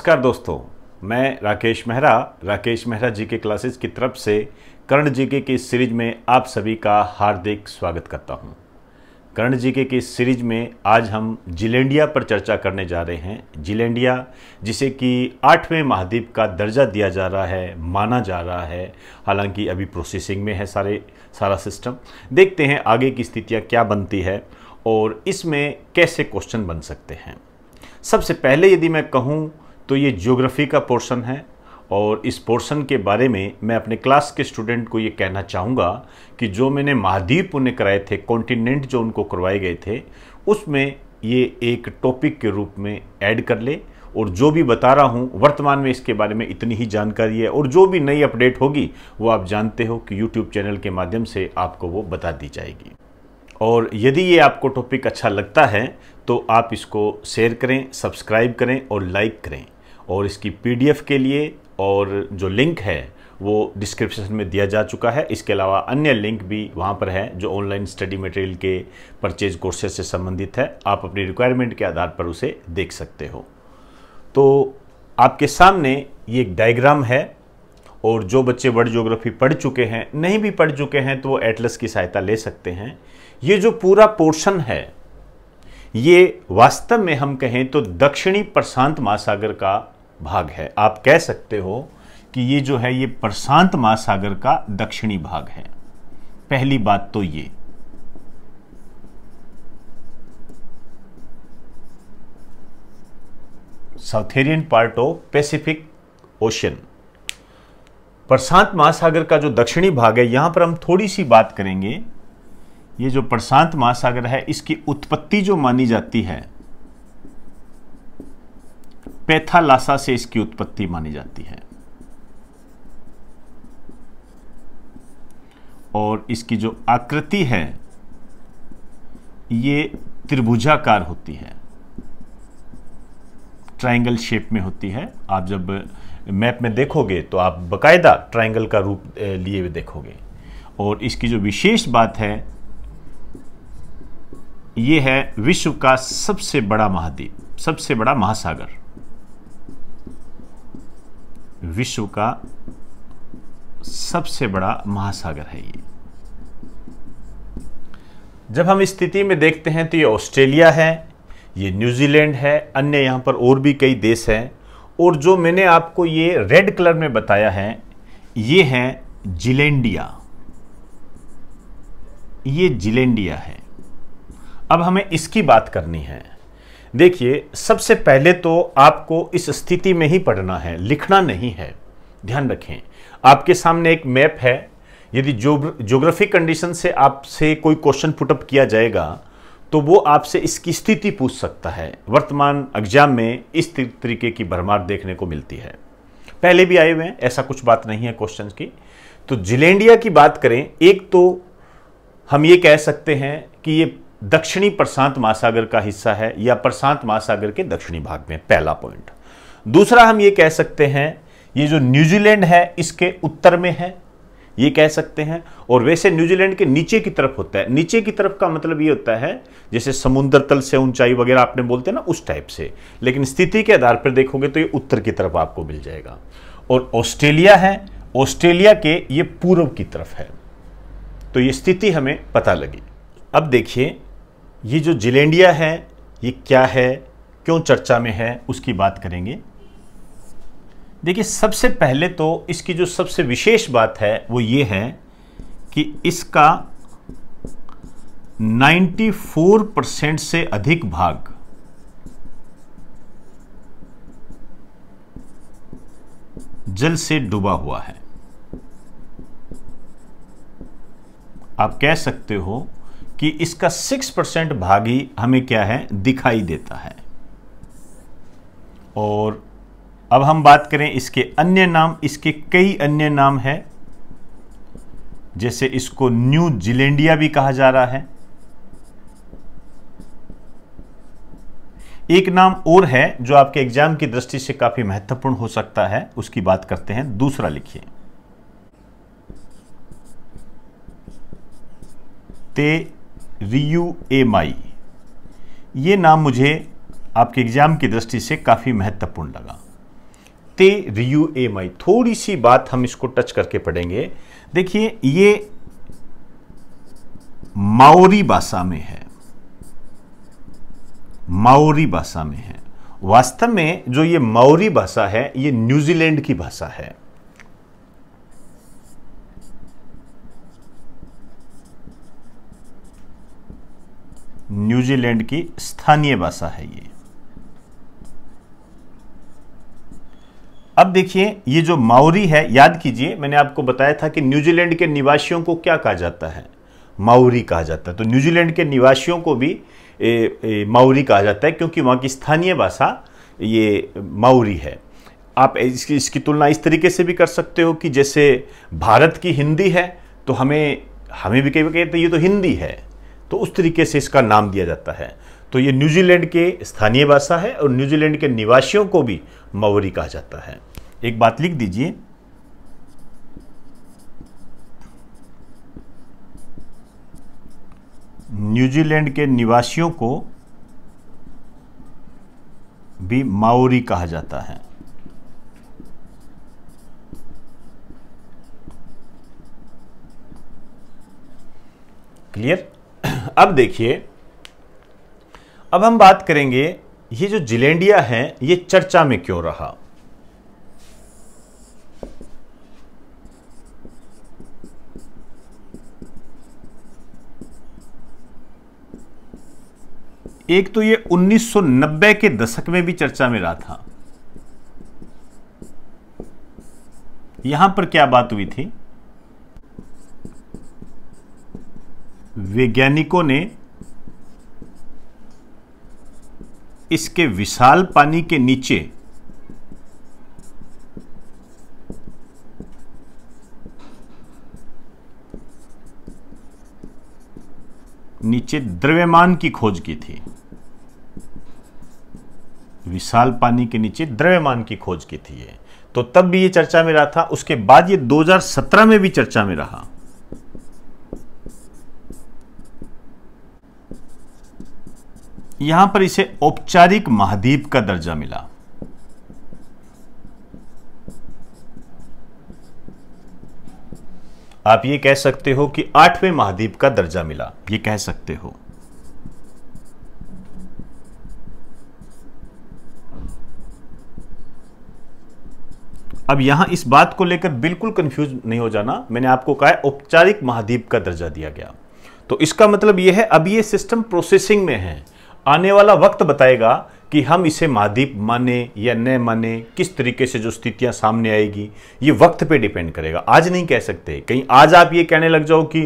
नमस्कार दोस्तों मैं राकेश मेहरा राकेश मेहरा जी के क्लासेस की तरफ से कर्ण जी के इस सीरीज में आप सभी का हार्दिक स्वागत करता हूं। कर्ण जी के इस सीरीज में आज हम जिलेंडिया पर चर्चा करने जा रहे हैं जिलेंडिया जिसे कि आठवें महाद्वीप का दर्जा दिया जा रहा है माना जा रहा है हालांकि अभी प्रोसेसिंग में है सारे सारा सिस्टम देखते हैं आगे की स्थितियाँ क्या बनती है और इसमें कैसे क्वेश्चन बन सकते हैं सबसे पहले यदि मैं कहूँ तो ये ज्योग्राफी का पोर्शन है और इस पोर्शन के बारे में मैं अपने क्लास के स्टूडेंट को ये कहना चाहूँगा कि जो मैंने महाद्वीप उन्हें कराए थे कॉन्टिनेंट जो उनको करवाए गए थे उसमें ये एक टॉपिक के रूप में ऐड कर ले और जो भी बता रहा हूँ वर्तमान में इसके बारे में इतनी ही जानकारी है और जो भी नई अपडेट होगी वो आप जानते हो कि यूट्यूब चैनल के माध्यम से आपको वो बता दी जाएगी और यदि ये आपको टॉपिक अच्छा लगता है तो आप इसको शेयर करें सब्सक्राइब करें और लाइक करें और इसकी पीडीएफ के लिए और जो लिंक है वो डिस्क्रिप्शन में दिया जा चुका है इसके अलावा अन्य लिंक भी वहाँ पर है जो ऑनलाइन स्टडी मटेरियल के परचेज कोर्सेज से संबंधित है आप अपनी रिक्वायरमेंट के आधार पर उसे देख सकते हो तो आपके सामने ये एक डायग्राम है और जो बच्चे वर्ड जोग्राफी पढ़ चुके हैं नहीं भी पढ़ चुके हैं तो वो एटलस की सहायता ले सकते हैं ये जो पूरा पोर्शन है ये वास्तव में हम कहें तो दक्षिणी प्रशांत महासागर का भाग है आप कह सकते हो कि ये जो है ये प्रशांत महासागर का दक्षिणी भाग है पहली बात तो ये southern part of Pacific Ocean प्रशांत महासागर का जो दक्षिणी भाग है यहां पर हम थोड़ी सी बात करेंगे ये जो प्रशांत महासागर है इसकी उत्पत्ति जो मानी जाती है पैथालासा से इसकी उत्पत्ति मानी जाती है और इसकी जो आकृति है ये त्रिभुजाकार होती है ट्रायंगल शेप में होती है आप जब मैप में देखोगे तो आप बकायदा ट्रायंगल का रूप लिए हुए देखोगे और इसकी जो विशेष बात है यह है विश्व का सबसे बड़ा महाद्वीप सबसे बड़ा महासागर विश्व का सबसे बड़ा महासागर है ये जब हम स्थिति में देखते हैं तो ये ऑस्ट्रेलिया है ये न्यूजीलैंड है अन्य यहां पर और भी कई देश हैं और जो मैंने आपको ये रेड कलर में बताया है ये है जिलेंडिया ये जिलेंडिया है अब हमें इसकी बात करनी है देखिए सबसे पहले तो आपको इस स्थिति में ही पढ़ना है लिखना नहीं है ध्यान रखें आपके सामने एक मैप है यदि जोग्राफिक कंडीशन से आपसे कोई क्वेश्चन पुटअप किया जाएगा तो वो आपसे इसकी स्थिति पूछ सकता है वर्तमान एग्जाम में इस तरीके की भरमार देखने को मिलती है पहले भी आए हुए हैं ऐसा कुछ बात नहीं है क्वेश्चन की तो जिलेंडिया की बात करें एक तो हम ये कह सकते हैं कि ये दक्षिणी प्रशांत महासागर का हिस्सा है या प्रशांत महासागर के दक्षिणी भाग में पहला पॉइंट दूसरा हम ये कह सकते हैं ये जो न्यूजीलैंड है इसके उत्तर में है ये कह सकते हैं और वैसे न्यूजीलैंड के नीचे की तरफ होता है नीचे की तरफ का मतलब ये होता है जैसे समुद्र तल से ऊंचाई वगैरह आपने बोलते हैं ना उस टाइप से लेकिन स्थिति के आधार पर देखोगे तो ये उत्तर की तरफ आपको मिल जाएगा और ऑस्ट्रेलिया है ऑस्ट्रेलिया के ये पूर्व की तरफ है तो ये स्थिति हमें पता लगी अब देखिए ये जो जिलेंडिया है ये क्या है क्यों चर्चा में है उसकी बात करेंगे देखिए सबसे पहले तो इसकी जो सबसे विशेष बात है वो ये है कि इसका 94 परसेंट से अधिक भाग जल से डूबा हुआ है आप कह सकते हो कि इसका सिक्स परसेंट भाग ही हमें क्या है दिखाई देता है और अब हम बात करें इसके अन्य नाम इसके कई अन्य नाम है जैसे इसको न्यू जिलेंडिया भी कहा जा रहा है एक नाम और है जो आपके एग्जाम की दृष्टि से काफी महत्वपूर्ण हो सकता है उसकी बात करते हैं दूसरा लिखिए ते रियू ए माई ये नाम मुझे आपके एग्ज़ाम की दृष्टि से काफ़ी महत्वपूर्ण लगा ते रियू ए माई थोड़ी सी बात हम इसको टच करके पढ़ेंगे देखिए ये माओरी भाषा में है माओरी भाषा में है वास्तव में जो ये माओरी भाषा है ये न्यूजीलैंड की भाषा है न्यूजीलैंड की स्थानीय भाषा है ये अब देखिए ये जो माओरी है याद कीजिए मैंने आपको बताया था कि न्यूजीलैंड के निवासियों को क्या कहा जाता है माओरी कहा जाता है तो न्यूजीलैंड के निवासियों को भी ए, माओरी कहा जाता है क्योंकि वहां की स्थानीय भाषा ये माओरी है आप इसकी इसकी तुलना इस तरीके से भी कर सकते हो कि जैसे भारत की हिंदी है तो हमें हमें भी कहीं कहते ये तो हिंदी है तो उस तरीके से इसका नाम दिया जाता है तो ये न्यूजीलैंड के स्थानीय भाषा है और न्यूजीलैंड के निवासियों को भी माओरी कहा जाता है एक बात लिख दीजिए न्यूजीलैंड के निवासियों को भी माओरी कहा जाता है क्लियर अब देखिए अब हम बात करेंगे ये जो जिलेंडिया है ये चर्चा में क्यों रहा एक तो ये 1990 के दशक में भी चर्चा में रहा था यहां पर क्या बात हुई थी वैज्ञानिकों ने इसके विशाल पानी के नीचे नीचे द्रव्यमान की खोज की थी विशाल पानी के नीचे द्रव्यमान की खोज की थी ये तो तब भी ये चर्चा में रहा था उसके बाद ये 2017 में भी चर्चा में रहा यहां पर इसे औपचारिक महाद्वीप का दर्जा मिला आप ये कह सकते हो कि आठवें महाद्वीप का दर्जा मिला ये कह सकते हो अब यहां इस बात को लेकर बिल्कुल कंफ्यूज नहीं हो जाना मैंने आपको कहा है औपचारिक महाद्वीप का दर्जा दिया गया तो इसका मतलब यह है अब यह सिस्टम प्रोसेसिंग में है आने वाला वक्त बताएगा कि हम इसे महाद्वीप माने या न माने किस तरीके से जो स्थितियां सामने आएगी ये वक्त पे डिपेंड करेगा आज नहीं कह सकते कहीं आज आप ये कहने लग जाओ कि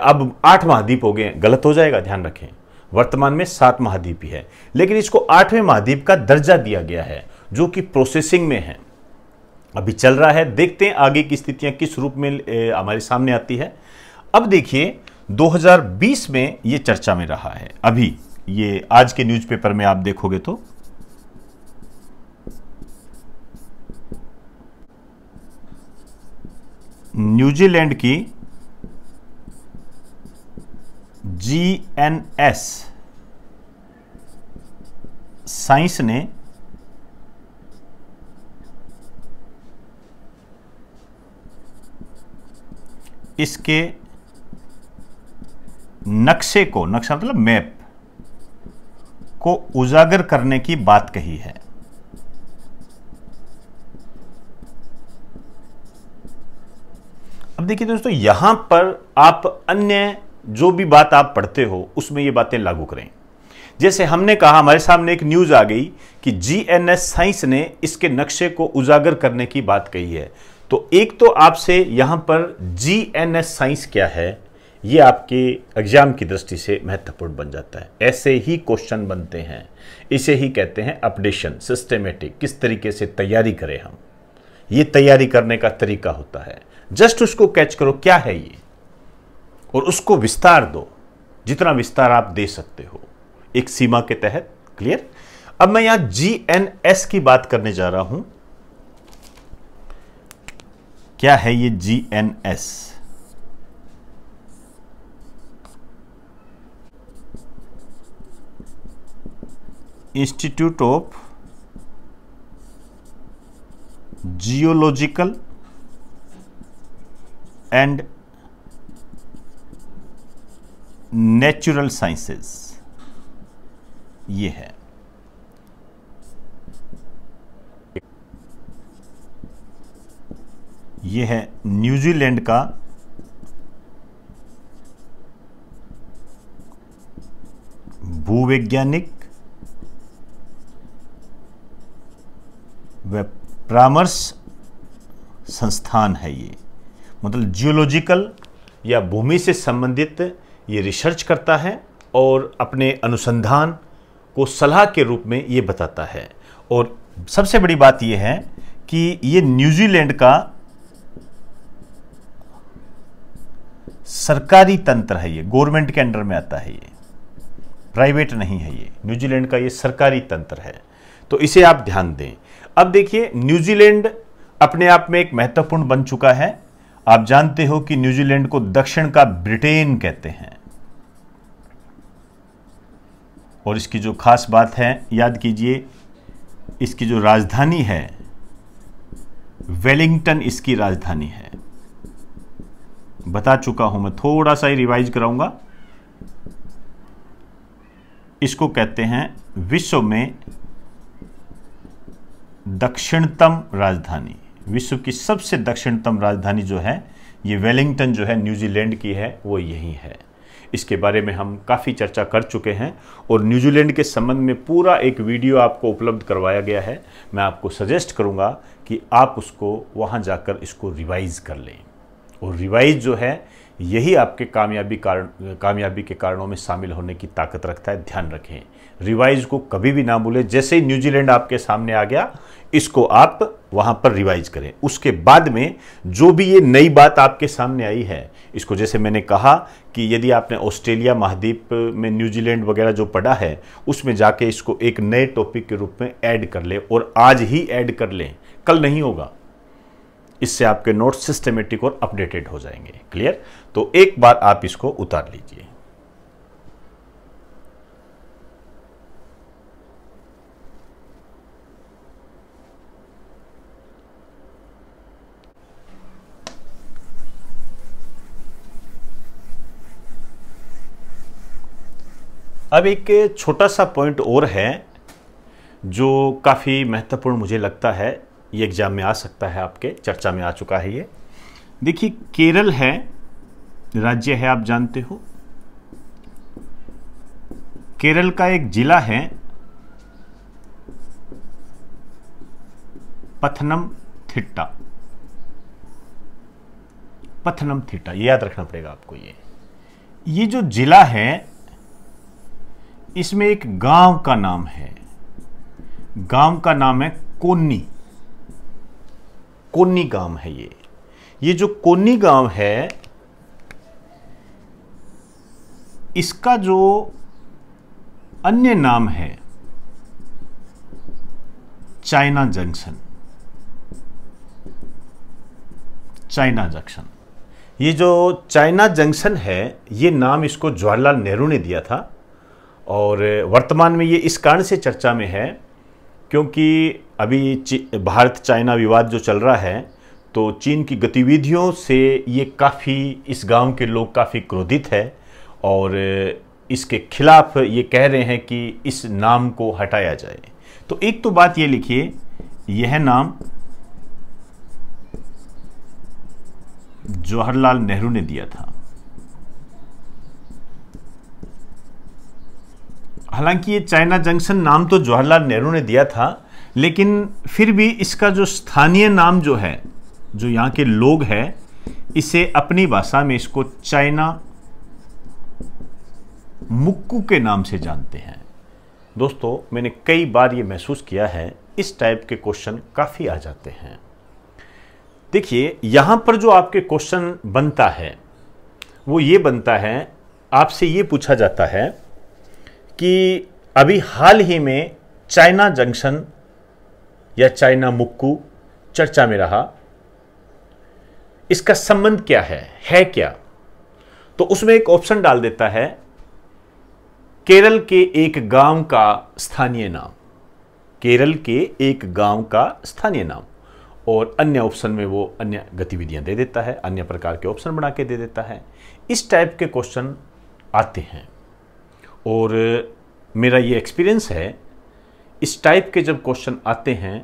अब आठ महाद्वीप हो गए गलत हो जाएगा ध्यान रखें वर्तमान में सात महाद्वीप ही है लेकिन इसको आठवें महाद्वीप का दर्जा दिया गया है जो कि प्रोसेसिंग में है अभी चल रहा है देखते हैं आगे की स्थितियां किस रूप में हमारे सामने आती है अब देखिए 2020 में ये चर्चा में रहा है अभी ये आज के न्यूज़पेपर में आप देखोगे तो न्यूजीलैंड की जीएनएस साइंस ने इसके नक्शे को नक्शा मतलब मैप को उजागर करने की बात कही है अब देखिए दोस्तों यहां पर आप अन्य जो भी बात आप पढ़ते हो उसमें ये बातें लागू करें जैसे हमने कहा हमारे सामने एक न्यूज आ गई कि जीएनएस साइंस ने इसके नक्शे को उजागर करने की बात कही है तो एक तो आपसे यहां पर जीएनएस साइंस क्या है ये आपके एग्जाम की दृष्टि से महत्वपूर्ण बन जाता है ऐसे ही क्वेश्चन बनते हैं इसे ही कहते हैं अपडेशन सिस्टमेटिक किस तरीके से तैयारी करें हम ये तैयारी करने का तरीका होता है जस्ट उसको कैच करो क्या है ये और उसको विस्तार दो जितना विस्तार आप दे सकते हो एक सीमा के तहत क्लियर अब मैं यहां जी एन एस की बात करने जा रहा हूं क्या है ये G N S institute of geological and natural sciences ये है ये है न्यूजीलैंड का भूवैज्ञानिक परामर्श संस्थान है ये मतलब जियोलॉजिकल या भूमि से संबंधित ये रिसर्च करता है और अपने अनुसंधान को सलाह के रूप में ये बताता है और सबसे बड़ी बात यह है कि ये न्यूजीलैंड का सरकारी तंत्र है ये गवर्नमेंट के अंडर में आता है ये प्राइवेट नहीं है ये न्यूजीलैंड का ये सरकारी तंत्र है तो इसे आप ध्यान दें अब देखिए न्यूजीलैंड अपने आप में एक महत्वपूर्ण बन चुका है आप जानते हो कि न्यूजीलैंड को दक्षिण का ब्रिटेन कहते हैं और इसकी जो खास बात है याद कीजिए इसकी जो राजधानी है वेलिंगटन इसकी राजधानी है बता चुका हूं मैं थोड़ा सा ही रिवाइज कराऊंगा इसको कहते हैं विश्व में दक्षिणतम राजधानी विश्व की सबसे दक्षिणतम राजधानी जो है ये वेलिंगटन जो है न्यूजीलैंड की है वो यही है इसके बारे में हम काफ़ी चर्चा कर चुके हैं और न्यूजीलैंड के संबंध में पूरा एक वीडियो आपको उपलब्ध करवाया गया है मैं आपको सजेस्ट करूंगा कि आप उसको वहां जाकर इसको रिवाइज़ कर लें और रिवाइज़ जो है यही आपके कामयाबी कारण कामयाबी के कारणों में शामिल होने की ताकत रखता है ध्यान रखें रिवाइज को कभी भी ना भूलें जैसे ही न्यूजीलैंड आपके सामने आ गया इसको आप वहां पर रिवाइज करें उसके बाद में जो भी ये नई बात आपके सामने आई है इसको जैसे मैंने कहा कि यदि आपने ऑस्ट्रेलिया महाद्वीप में न्यूजीलैंड वगैरह जो पढ़ा है उसमें जाके इसको एक नए टॉपिक के रूप में ऐड कर लें और आज ही ऐड कर लें कल नहीं होगा इससे आपके नोट्स सिस्टमेटिक और अपडेटेड हो जाएंगे क्लियर तो एक बार आप इसको उतार लीजिए अब एक छोटा सा पॉइंट और है जो काफ़ी महत्वपूर्ण मुझे लगता है ये एग्ज़ाम में आ सकता है आपके चर्चा में आ चुका है ये देखिए केरल है राज्य है आप जानते हो केरल का एक जिला है पथनम थिट्टा पथनम थिट्टा ये याद रखना पड़ेगा आपको ये ये जो जिला है इसमें एक गांव का नाम है गांव का नाम है कोन्नी कोन्नी गांव है ये ये जो कोन्नी गांव है इसका जो अन्य नाम है चाइना जंक्शन चाइना जंक्शन ये जो चाइना जंक्शन है ये नाम इसको जवाहरलाल नेहरू ने दिया था और वर्तमान में ये इस कारण से चर्चा में है क्योंकि अभी भारत चाइना विवाद जो चल रहा है तो चीन की गतिविधियों से ये काफ़ी इस गांव के लोग काफ़ी क्रोधित है और इसके खिलाफ ये कह रहे हैं कि इस नाम को हटाया जाए तो एक तो बात ये लिखिए यह नाम जवाहरलाल नेहरू ने दिया था हालांकि ये चाइना जंक्शन नाम तो जवाहरलाल नेहरू ने दिया था लेकिन फिर भी इसका जो स्थानीय नाम जो है जो यहाँ के लोग हैं इसे अपनी भाषा में इसको चाइना मुक्कू के नाम से जानते हैं दोस्तों मैंने कई बार ये महसूस किया है इस टाइप के क्वेश्चन काफ़ी आ जाते हैं देखिए यहाँ पर जो आपके क्वेश्चन बनता है वो ये बनता है आपसे ये पूछा जाता है कि अभी हाल ही में चाइना जंक्शन या चाइना मुक्कू चर्चा में रहा इसका संबंध क्या है है क्या तो उसमें एक ऑप्शन डाल देता है केरल के एक गांव का स्थानीय नाम केरल के एक गांव का स्थानीय नाम और अन्य ऑप्शन में वो अन्य गतिविधियां दे देता है अन्य प्रकार के ऑप्शन बना के दे देता है इस टाइप के क्वेश्चन आते हैं और मेरा ये एक्सपीरियंस है इस टाइप के जब क्वेश्चन आते हैं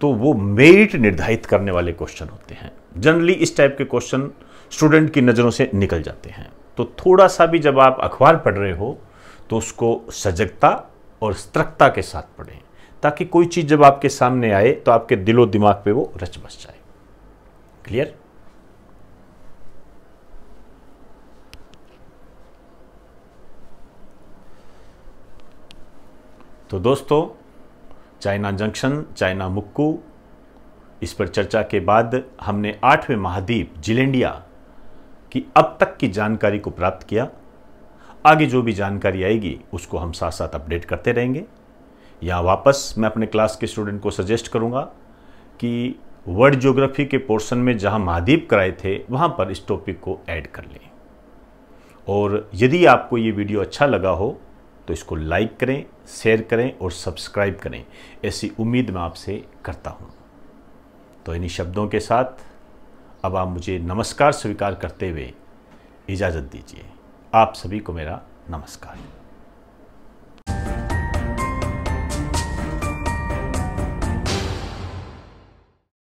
तो वो मेरिट निर्धारित करने वाले क्वेश्चन होते हैं जनरली इस टाइप के क्वेश्चन स्टूडेंट की नज़रों से निकल जाते हैं तो थोड़ा सा भी जब आप अखबार पढ़ रहे हो तो उसको सजगता और सतर्कता के साथ पढ़ें ताकि कोई चीज़ जब आपके सामने आए तो आपके दिलो दिमाग पे वो रच बस जाए क्लियर तो दोस्तों चाइना जंक्शन चाइना मुक्कू इस पर चर्चा के बाद हमने आठवें महाद्वीप जिलेंडिया की अब तक की जानकारी को प्राप्त किया आगे जो भी जानकारी आएगी उसको हम साथ साथ अपडेट करते रहेंगे यहाँ वापस मैं अपने क्लास के स्टूडेंट को सजेस्ट करूँगा कि वर्ल्ड ज्योग्राफी के पोर्शन में जहाँ महाद्वीप कराए थे वहाँ पर इस टॉपिक को ऐड कर लें और यदि आपको ये वीडियो अच्छा लगा हो तो इसको लाइक करें शेयर करें और सब्सक्राइब करें ऐसी उम्मीद मैं आपसे करता हूँ तो इन्हीं शब्दों के साथ अब आप मुझे नमस्कार स्वीकार करते हुए इजाज़त दीजिए आप सभी को मेरा नमस्कार